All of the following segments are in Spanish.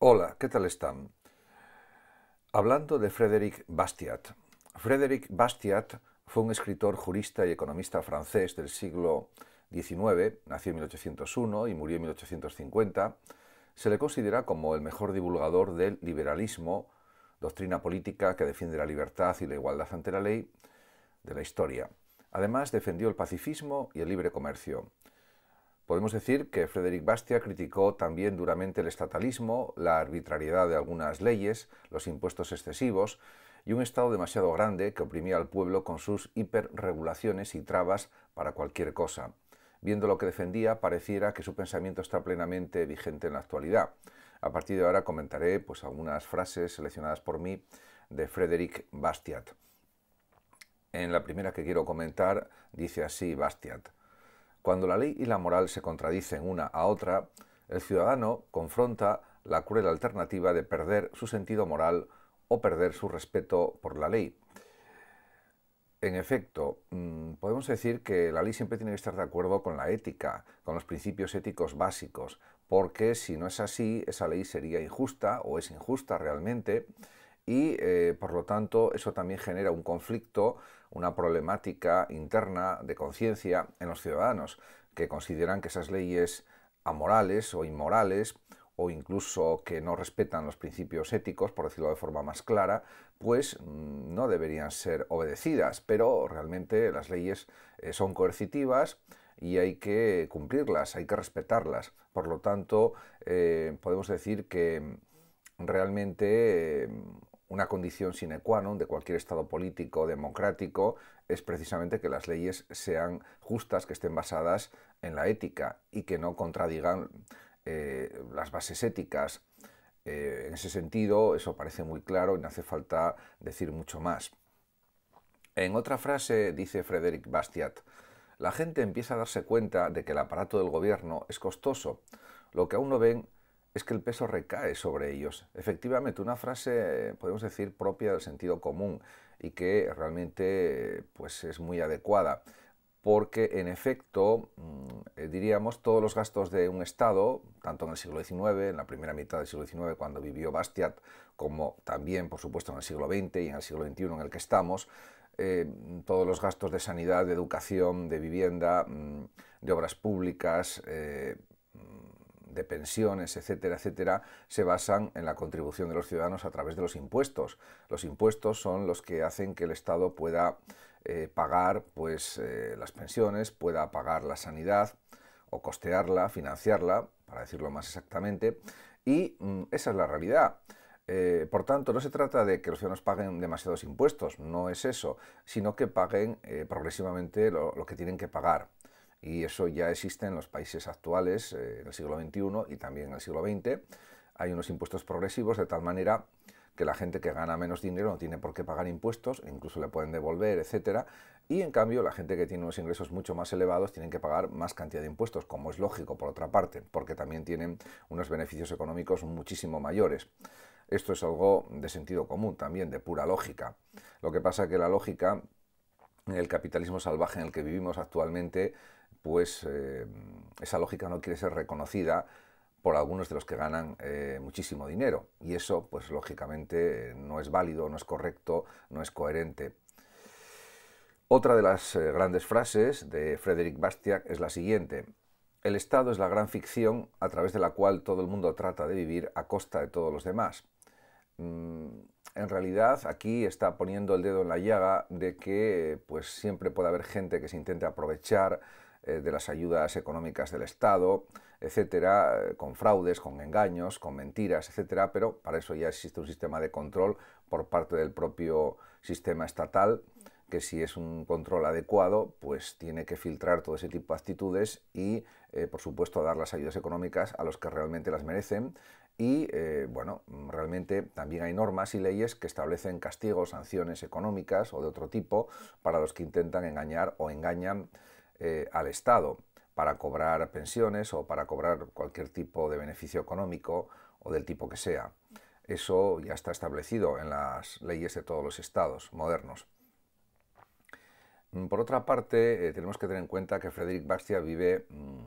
Hola, ¿qué tal están? Hablando de Frédéric Bastiat. Frédéric Bastiat fue un escritor, jurista y economista francés del siglo XIX, nació en 1801 y murió en 1850. Se le considera como el mejor divulgador del liberalismo, doctrina política que defiende la libertad y la igualdad ante la ley de la historia. Además, defendió el pacifismo y el libre comercio. Podemos decir que Frederick Bastiat criticó también duramente el estatalismo, la arbitrariedad de algunas leyes, los impuestos excesivos y un Estado demasiado grande que oprimía al pueblo con sus hiperregulaciones y trabas para cualquier cosa. Viendo lo que defendía, pareciera que su pensamiento está plenamente vigente en la actualidad. A partir de ahora comentaré pues, algunas frases seleccionadas por mí de Frederick Bastiat. En la primera que quiero comentar dice así Bastiat. Cuando la ley y la moral se contradicen una a otra, el ciudadano confronta la cruel alternativa de perder su sentido moral o perder su respeto por la ley. En efecto, mm, podemos decir que la ley siempre tiene que estar de acuerdo con la ética, con los principios éticos básicos, porque si no es así, esa ley sería injusta o es injusta realmente y eh, por lo tanto eso también genera un conflicto, una problemática interna de conciencia en los ciudadanos que consideran que esas leyes amorales o inmorales o incluso que no respetan los principios éticos, por decirlo de forma más clara, pues mm, no deberían ser obedecidas, pero realmente las leyes eh, son coercitivas y hay que cumplirlas, hay que respetarlas. Por lo tanto, eh, podemos decir que mm, realmente una condición sine qua non de cualquier Estado político democrático es precisamente que las leyes sean justas, que estén basadas en la ética y que no contradigan eh, las bases éticas. Eh, en ese sentido, eso parece muy claro y no hace falta decir mucho más. En otra frase dice Frederick Bastiat, la gente empieza a darse cuenta de que el aparato del gobierno es costoso. Lo que aún no ven es que el peso recae sobre ellos. Efectivamente, una frase, podemos decir, propia del sentido común y que realmente pues, es muy adecuada, porque en efecto, mm, eh, diríamos, todos los gastos de un Estado, tanto en el siglo XIX, en la primera mitad del siglo XIX, cuando vivió Bastiat, como también, por supuesto, en el siglo XX y en el siglo XXI en el que estamos, eh, todos los gastos de sanidad, de educación, de vivienda, mm, de obras públicas, eh, de pensiones, etcétera, etcétera, se basan en la contribución de los ciudadanos a través de los impuestos. Los impuestos son los que hacen que el Estado pueda eh, pagar pues, eh, las pensiones, pueda pagar la sanidad o costearla, financiarla, para decirlo más exactamente, y mm, esa es la realidad. Eh, por tanto, no se trata de que los ciudadanos paguen demasiados impuestos, no es eso, sino que paguen progresivamente lo, que tienen que pagar y eso ya existe en los países actuales, eh, en el siglo XXI y también en el siglo XX. Hay unos impuestos progresivos de tal manera que la gente que gana menos dinero no tiene por qué pagar impuestos, e incluso le pueden devolver, etcétera, y en cambio la gente que tiene unos ingresos mucho más elevados tienen que pagar más cantidad de impuestos, como es lógico por otra parte, porque también tienen unos beneficios económicos muchísimo mayores. Esto es algo de sentido común también, de pura lógica. Lo que pasa es que la lógica en el capitalismo salvaje en el que vivimos actualmente pues eh, esa lógica no quiere ser reconocida por algunos de los que ganan eh, muchísimo dinero. Y eso, pues lógicamente, eh, no es válido, no es correcto, no es coherente. Otra de las grandes frases de Frederick Bastiat es la siguiente. El Estado es la gran ficción a través de la cual todo el mundo trata de vivir a costa de todos los demás. Mm, en realidad, aquí está poniendo el dedo en la llaga de que pues, siempre puede haber gente que se intente aprovechar eh, de las ayudas económicas del Estado, etcétera, eh, con fraudes, con engaños, con mentiras, etcétera, pero para eso ya existe un sistema de control por parte del propio sistema estatal que si es un control adecuado, pues tiene que filtrar todo ese tipo de actitudes y, eh, por supuesto, dar las ayudas económicas a los que realmente las merecen. Y, bueno, realmente también hay normas y leyes que establecen castigos, sanciones económicas o de otro tipo para los que intentan engañar o engañan eh, al Estado para cobrar pensiones o para cobrar cualquier tipo de beneficio económico o del tipo que sea. Eso ya está establecido en las leyes de todos los estados modernos. Por otra parte, eh, tenemos que tener en cuenta que Frederick Bastia vive mm,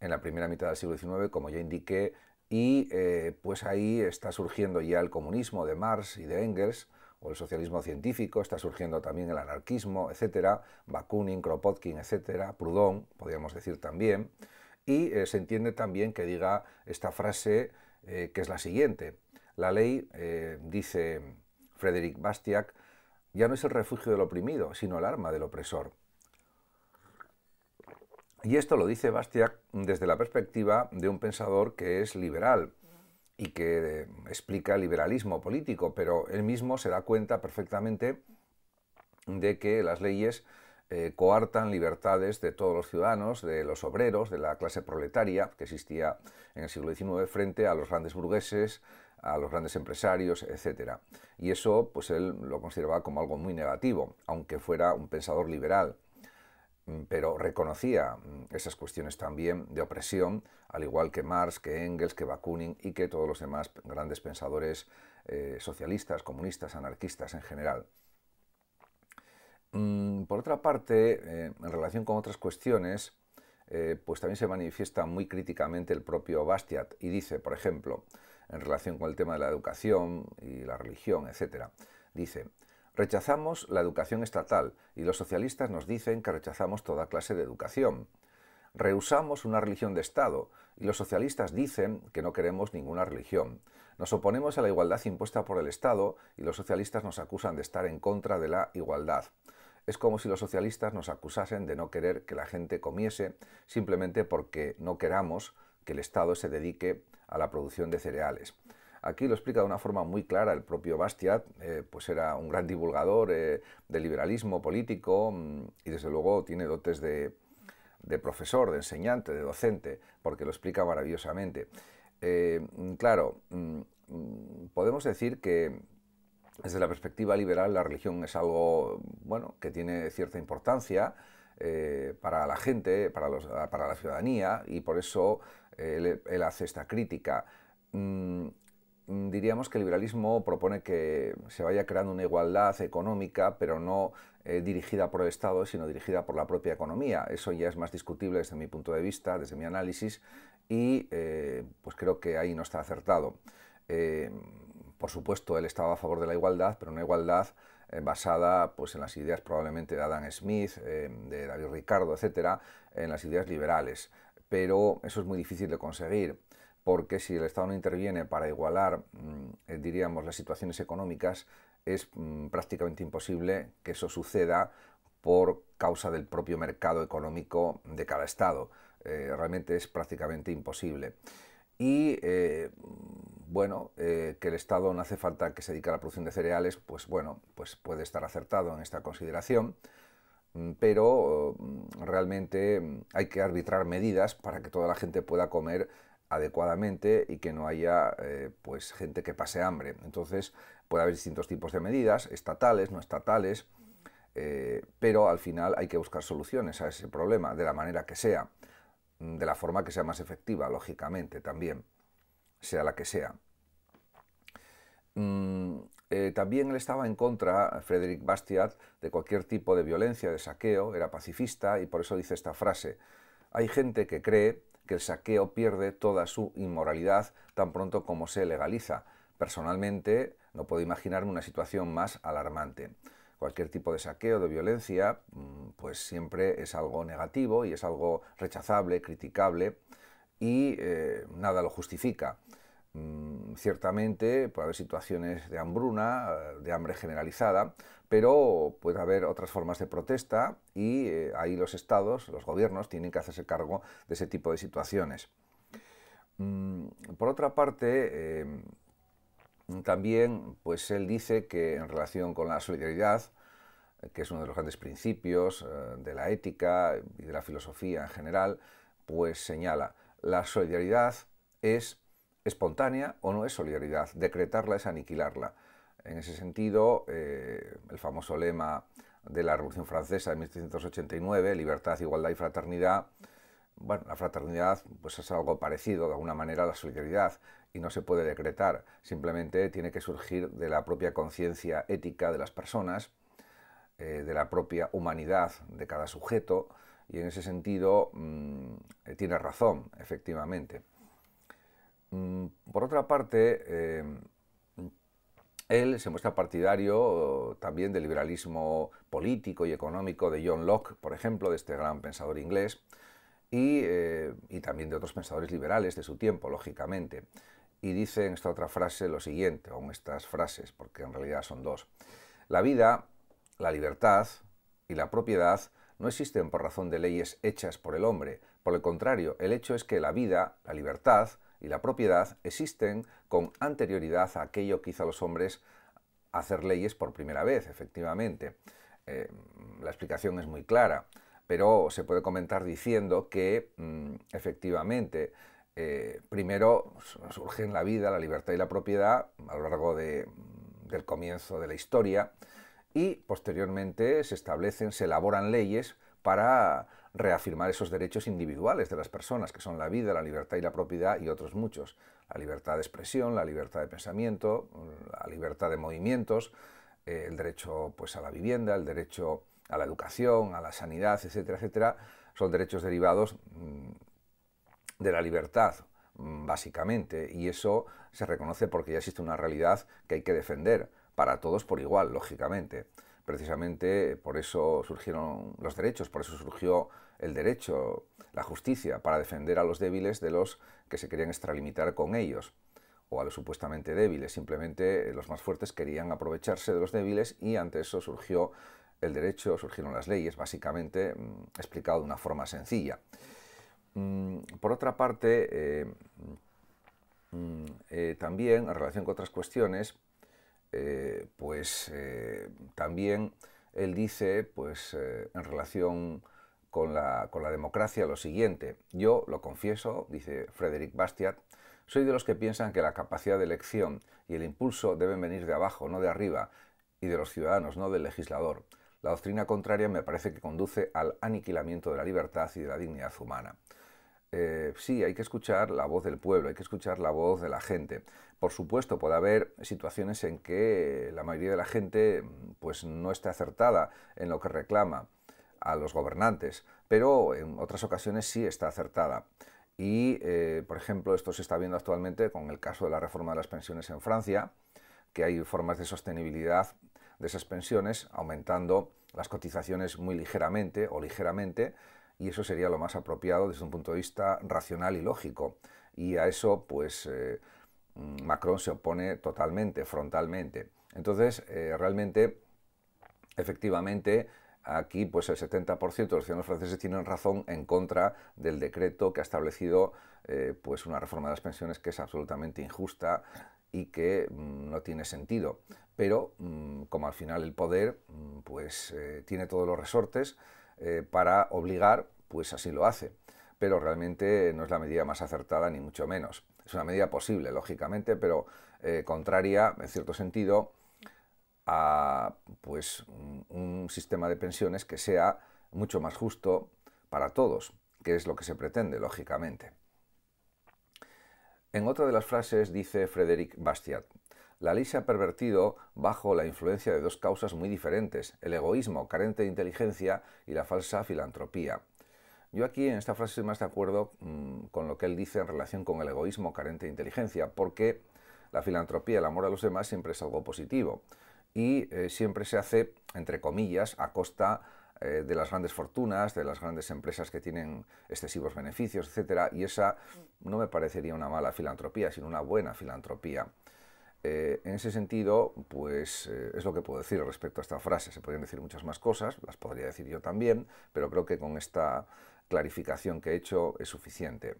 en la primera mitad del siglo XIX, como ya indiqué, y eh, pues ahí está surgiendo ya el comunismo de Marx y de Engels, o el socialismo científico, está surgiendo también el anarquismo, etcétera, Bakunin, Kropotkin, etcétera, Proudhon, podríamos decir también, y eh, se entiende también que diga esta frase eh, que es la siguiente. La ley, eh, dice Frederick Bastiak, ya no es el refugio del oprimido, sino el arma del opresor. Y esto lo dice Bastiak desde la perspectiva de un pensador que es liberal, y que eh, explica el liberalismo político, pero él mismo se da cuenta perfectamente de que las leyes eh, coartan libertades de todos los ciudadanos, de los obreros, de la clase proletaria que existía en el siglo XIX frente a los grandes burgueses, a los grandes empresarios, etc. Y eso, pues él lo consideraba como algo muy negativo, aunque fuera un pensador liberal. Mm, pero reconocía esas cuestiones también de opresión, al igual que Marx, que Engels, que Bakunin y que todos los demás grandes pensadores eh, socialistas, comunistas, anarquistas en general. Mm, por otra parte, eh, en relación con otras cuestiones, eh, pues también se manifiesta muy críticamente el propio Bastiat y dice, por ejemplo, en relación con el tema de la educación y la religión, etcétera, dice, Rechazamos la educación estatal y los socialistas nos dicen que rechazamos toda clase de educación. Rehusamos una religión de Estado y los socialistas dicen que no queremos ninguna religión. Nos oponemos a la igualdad impuesta por el Estado y los socialistas nos acusan de estar en contra de la igualdad. Es como si los socialistas nos acusasen de no querer que la gente comiese simplemente porque no queramos que el Estado se dedique a la producción de cereales. Aquí lo explica de una forma muy clara el propio Bastiat, eh, pues era un gran divulgador de eh, del liberalismo político mm, y desde luego tiene dotes de, de profesor, de enseñante, de docente, porque lo explica maravillosamente. Eh, mm, claro, mm, mm, podemos decir que desde la perspectiva liberal la religión es algo bueno que tiene cierta importancia eh, para la gente, para, para, la ciudadanía, y por eso eh, él, hace esta crítica. Mm, diríamos que el liberalismo propone que se vaya creando una igualdad económica, pero no eh, dirigida por el Estado, sino dirigida por la propia economía. Eso ya es más discutible desde mi punto de vista, desde mi análisis, y eh, pues creo que ahí no está acertado. Eh, por supuesto, él estaba a favor de la igualdad, pero una igualdad basada pues, en las ideas probablemente de Adam Smith, de David Ricardo, etcétera, en las ideas liberales. Pero eso es muy difícil de conseguir porque si el Estado no interviene para igualar, mm, eh, diríamos, las situaciones económicas, es mm, prácticamente imposible que eso suceda por causa del propio mercado económico de cada Estado. Eh, realmente es prácticamente imposible. Y eh, bueno, que el Estado no hace falta que se dedique a la producción de cereales, pues bueno, pues puede estar acertado en esta consideración, mm, pero realmente hay que arbitrar medidas para que toda la gente pueda comer adecuadamente y que no haya eh, pues gente que pase hambre. Entonces puede haber distintos tipos de medidas, estatales, no estatales, eh, pero al final hay que buscar soluciones a ese problema, de la manera que sea, de la forma que sea más efectiva, lógicamente también, sea la que sea. Mm, eh, también él estaba en contra, Frederick Bastiat, de cualquier tipo de violencia, de saqueo, era pacifista y por eso dice esta frase. Hay gente que cree que el saqueo pierde toda su inmoralidad tan pronto como se legaliza. Personalmente, no puedo imaginarme una situación más alarmante. Cualquier tipo de saqueo, de violencia, mm, pues siempre es algo negativo y es algo rechazable, criticable y eh, nada lo justifica. Mm, ciertamente puede haber situaciones de hambruna, eh, de hambre generalizada, pero puede haber otras formas de protesta y eh, ahí los estados, los gobiernos, tienen que hacerse cargo de ese tipo de situaciones. Mm, por otra parte, em, también pues él dice que en relación con la solidaridad, eh, que es uno de los grandes principios de la ética y de la filosofía en general, pues señala, la solidaridad es espontánea o no es solidaridad. Decretarla es aniquilarla. En ese sentido, eh, el famoso lema de la Revolución Francesa de 1789, libertad, igualdad y fraternidad, bueno, la fraternidad pues es algo parecido de alguna manera a la solidaridad y no se puede decretar, simplemente tiene que surgir de la propia conciencia ética de las personas, eh, de la propia humanidad de cada sujeto y en ese sentido mm, eh, tiene razón, efectivamente. Mm, por otra parte, eh, él se muestra partidario oh, también del liberalismo político y económico de John Locke, por ejemplo, de este gran pensador inglés, eh, y, también de otros pensadores liberales de su tiempo, lógicamente. Y dice en esta otra frase lo siguiente, o en estas frases, porque en realidad son dos. La vida, la libertad y la propiedad no existen por razón de leyes hechas por el hombre. Por el contrario, el hecho es que la vida, la libertad, y la propiedad existen con anterioridad a aquello que hizo a los hombres hacer leyes por primera vez, efectivamente. Eh, la explicación es muy clara, pero se puede comentar diciendo que mm, efectivamente eh, primero primero en la vida, la libertad y la propiedad a lo largo mm, del comienzo de la historia y posteriormente se establecen, se elaboran leyes para reafirmar esos derechos individuales de las personas, que son la vida, la libertad y la propiedad y otros muchos. La libertad de expresión, la libertad de pensamiento, la libertad de movimientos, eh, el derecho pues, a la vivienda, el derecho a la educación, a la sanidad, etcétera, etcétera. Son derechos derivados mm, de la libertad mm, básicamente, y eso se reconoce porque ya existe una realidad que hay que defender para todos por igual, lógicamente. Precisamente por eso surgieron los derechos, por eso surgió el derecho, la justicia, para defender a los débiles de los que se querían extralimitar con ellos o a los supuestamente débiles. Simplemente eh, los más fuertes querían aprovecharse de los débiles y ante eso surgió el derecho, surgieron las leyes, básicamente mm, explicado de una forma sencilla. Mm, por otra parte, eh, mm, eh, también en relación con otras cuestiones, eh, pues eh, también él dice, pues eh, en relación con la, con la democracia, lo siguiente. Yo lo confieso, dice Frederick Bastiat, soy de los que piensan que la capacidad de elección y el impulso deben venir de abajo, no de arriba, y de los ciudadanos, no del legislador. La doctrina contraria me parece que conduce al aniquilamiento de la libertad y de la dignidad humana. Eh, sí, hay que escuchar la voz del pueblo, hay que escuchar la voz de la gente. Por supuesto, puede haber situaciones en que la mayoría de la gente pues, no esté acertada en lo que reclama a los gobernantes, pero en otras ocasiones sí está acertada. Y, eh, por ejemplo, esto se está viendo actualmente con el caso de la reforma de las pensiones en Francia, que hay formas de sostenibilidad de esas pensiones aumentando las cotizaciones muy ligeramente o ligeramente y eso sería lo más apropiado desde un punto de vista racional y lógico. Y a eso, pues, eh, Macron se opone totalmente, frontalmente. Entonces, eh, realmente, efectivamente, aquí pues el 70% de los ciudadanos franceses tienen razón en contra del decreto que ha establecido eh, pues una reforma de las pensiones que es absolutamente injusta y que mm, no tiene sentido. Pero mm, como al final el poder mm, pues tiene todos los resortes, eh, para obligar, pues así lo hace. Pero realmente no es la medida más acertada, ni mucho menos. Es una medida posible, lógicamente, pero eh, contraria, en cierto sentido, a pues, un, un sistema de pensiones que sea mucho más justo para todos, que es lo que se pretende, lógicamente. En otra de las frases dice Frédéric Bastiat, la ley se ha pervertido bajo la influencia de dos causas muy diferentes, el egoísmo carente de inteligencia y la falsa filantropía. Yo aquí en esta frase estoy más de acuerdo mm, con lo que él dice en relación con el egoísmo carente de inteligencia, porque la filantropía, el amor a los demás siempre es algo positivo y eh, siempre se hace, entre comillas, a costa eh, de las grandes fortunas, de las grandes empresas que tienen excesivos beneficios, etc. Y esa no me parecería una mala filantropía, sino una buena filantropía. Eh, en ese sentido, pues eh, es lo que puedo decir respecto a esta frase. Se podrían decir muchas más cosas, las podría decir yo también, pero creo que con esta clarificación que he hecho es suficiente.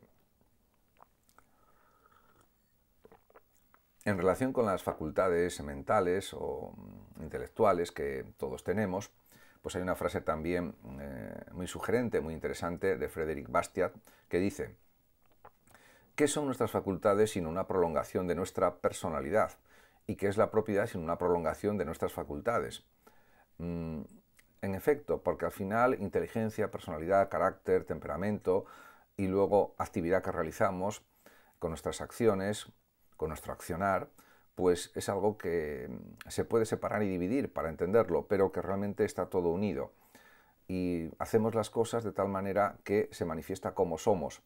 En relación con las facultades mentales o mm, intelectuales que todos tenemos, pues hay una frase también eh, muy sugerente, muy interesante de Frederick Bastiat, que dice, ¿Qué son nuestras facultades sin una prolongación de nuestra personalidad? ¿Y qué es la propiedad sin una prolongación de nuestras facultades? Mm, en efecto, porque al final inteligencia, personalidad, carácter, temperamento y luego actividad que realizamos con nuestras acciones, con nuestro accionar, pues es algo que mm, se puede separar y dividir para entenderlo, pero que realmente está todo unido. Y hacemos las cosas de tal manera que se manifiesta como somos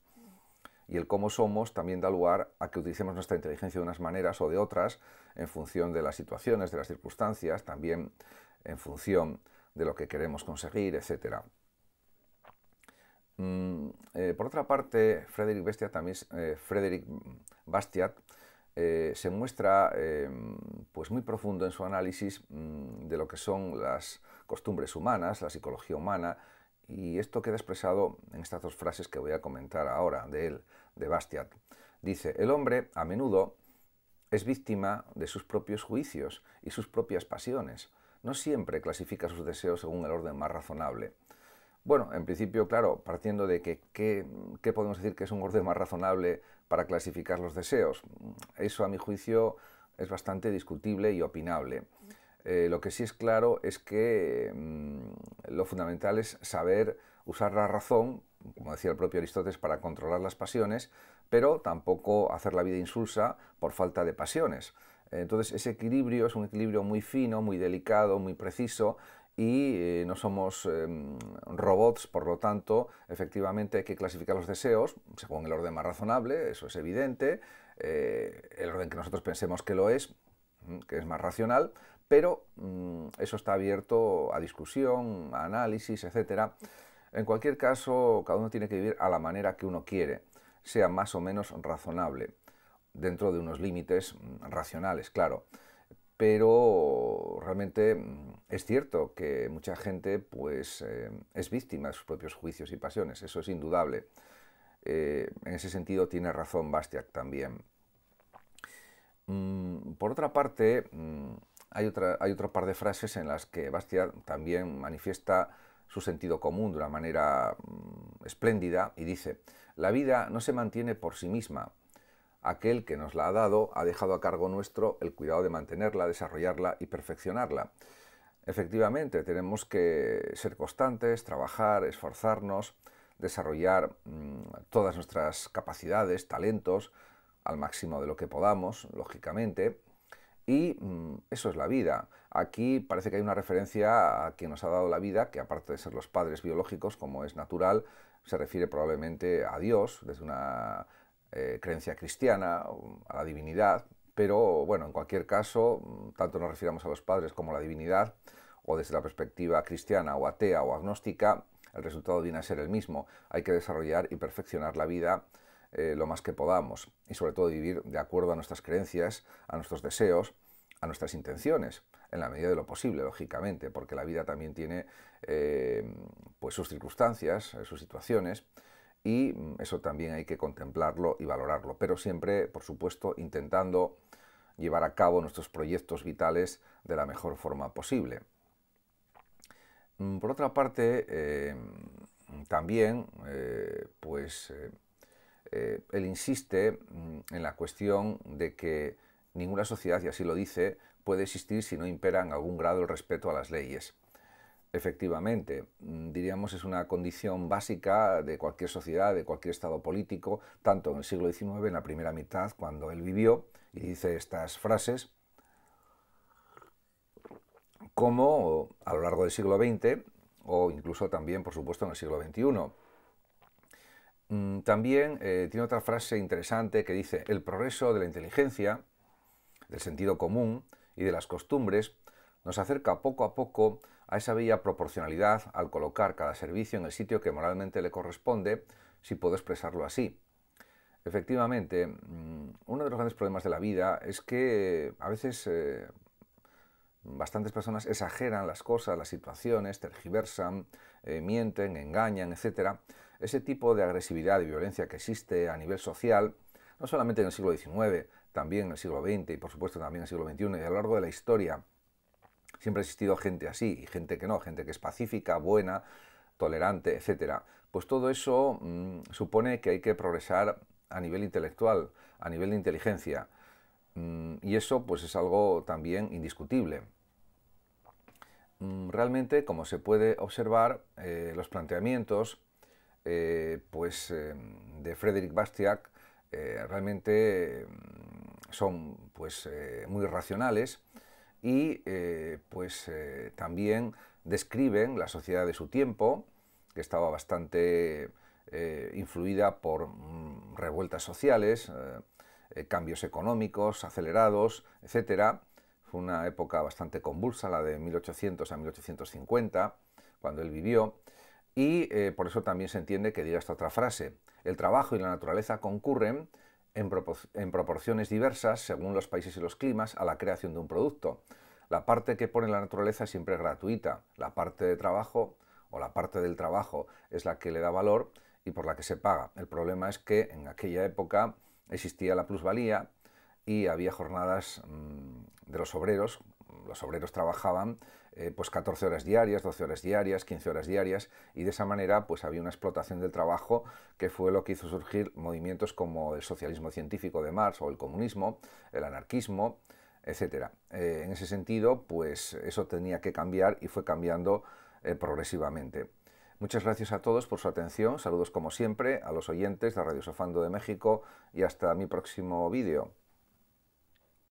y el cómo somos también da lugar a que utilicemos nuestra inteligencia de unas maneras o de otras en función de las situaciones, de las circunstancias, también en función de lo que queremos conseguir, etc. Mm, eh, por otra parte, Frederick Bastiat eh, eh, se muestra pues muy profundo en su análisis mm, de lo que son las costumbres humanas, la psicología humana, y esto queda expresado en estas dos frases que voy a comentar ahora de él, de Bastiat. Dice, el hombre a menudo es víctima de sus propios juicios y sus propias pasiones. No siempre clasifica sus deseos según el orden más razonable. Bueno, en principio, claro, partiendo de que qué podemos decir que es un orden más razonable para clasificar los deseos. Eso, a mi juicio, es bastante discutible y opinable. Eh, lo que sí es claro es que mm, lo fundamental es saber usar la razón, como decía el propio Aristóteles, para controlar las pasiones, pero tampoco hacer la vida insulsa por falta de pasiones. Entonces ese equilibrio es un equilibrio muy fino, muy delicado, muy preciso y eh, no somos eh, mm, robots, por lo tanto, efectivamente hay que clasificar los deseos según el orden más razonable, eso es evidente, el orden que nosotros pensemos que lo es, mm, que es más racional, pero mm, eso está abierto a discusión, a análisis, etc. En cualquier caso, cada uno tiene que vivir a la manera que uno quiere, sea más o menos razonable, dentro de unos límites mm, racionales, claro. Pero realmente mm, es cierto que mucha gente pues, eh, es víctima de sus propios juicios y pasiones, eso es indudable. Eh, en ese sentido tiene razón Bastiak también. por otra parte, hay, otro par de frases en las que Bastiat también manifiesta su sentido común de una manera mm, espléndida y dice, la vida no se mantiene por sí misma. Aquel que nos la ha dado ha dejado a cargo nuestro el cuidado de mantenerla, desarrollarla y perfeccionarla. Efectivamente, tenemos que ser constantes, trabajar, esforzarnos, desarrollar mm, todas nuestras capacidades, talentos, al máximo de lo que podamos, lógicamente, y mm, eso es la vida. Aquí parece que hay una referencia a quien nos ha dado la vida, que aparte de ser los padres biológicos, como es natural, se refiere probablemente a Dios, desde una eh, creencia cristiana, mm, a la divinidad. Pero bueno, en cualquier caso, mm, tanto nos refiramos a los padres como a la divinidad, o desde la perspectiva cristiana o atea o agnóstica, el resultado viene a ser el mismo. Hay que desarrollar y perfeccionar la vida eh, lo más que podamos y sobre todo vivir de acuerdo a nuestras creencias, a nuestros deseos, a nuestras intenciones, en la medida de lo posible, lógicamente, porque la vida también tiene eh, pues sus circunstancias, eh, sus situaciones y eso también hay que contemplarlo y valorarlo, pero siempre, por supuesto, intentando llevar a cabo nuestros proyectos vitales de la mejor forma posible. Mm, por otra parte, también, pues, eh, él insiste mm, en la cuestión de que ninguna sociedad, y así lo dice, puede existir si no impera en algún grado el respeto a las leyes. Efectivamente, mm, diríamos es una condición básica de cualquier sociedad, de cualquier estado político, tanto en el siglo XIX, en la primera mitad, cuando él vivió y dice estas frases, como a lo largo del siglo XX o incluso también, por supuesto, en el siglo XXI. Mm, también eh, tiene otra frase interesante que dice, el progreso de la inteligencia, del sentido común y de las costumbres nos acerca poco a poco a esa bella proporcionalidad al colocar cada servicio en el sitio que moralmente le corresponde, si puedo expresarlo así. Efectivamente, mm, uno de los grandes problemas de la vida es que a veces eh, bastantes personas exageran las cosas, las situaciones, tergiversan, eh, mienten, engañan, etc. Ese tipo de agresividad y violencia que existe a nivel social, no solamente en el siglo XIX, también en el siglo XX y por supuesto también en el siglo XXI y a lo largo de la historia, siempre ha existido gente así y gente que no, gente que es pacífica, buena, tolerante, etcétera. Pues todo eso mm, supone que hay que progresar a nivel intelectual, a nivel de inteligencia. Mm, y eso pues es algo también indiscutible. Mm, realmente, como se puede observar, eh, los planteamientos eh, pues, em, de Frederick Bastiat eh, realmente em, son pues, eh, muy racionales y pues, también describen la sociedad de su tiempo, que estaba bastante influida por mm, revueltas sociales, cambios económicos acelerados, etc. Fue una época bastante convulsa, la de 1800 a 1850, cuando él vivió. Y eh, por eso también se entiende que diga esta otra frase. El trabajo y la naturaleza concurren en, proporciones diversas, según los países y los climas, a la creación de un producto. La parte que pone la naturaleza siempre es gratuita. La parte de trabajo o la parte del trabajo es la que le da valor y por la que se paga. El problema es que en aquella época existía la plusvalía y había jornadas mm, de los obreros. Los obreros trabajaban eh, pues 14 horas diarias, 12 horas diarias, 15 horas diarias, y de esa manera pues había una explotación del trabajo que fue lo que hizo surgir movimientos como el socialismo científico de Marx o el comunismo, el anarquismo, etc. Eh, en ese sentido, pues eso tenía que cambiar y fue cambiando eh, progresivamente. Muchas gracias a todos por su atención, saludos como siempre a los oyentes de Radio Sofando de México y hasta mi próximo vídeo.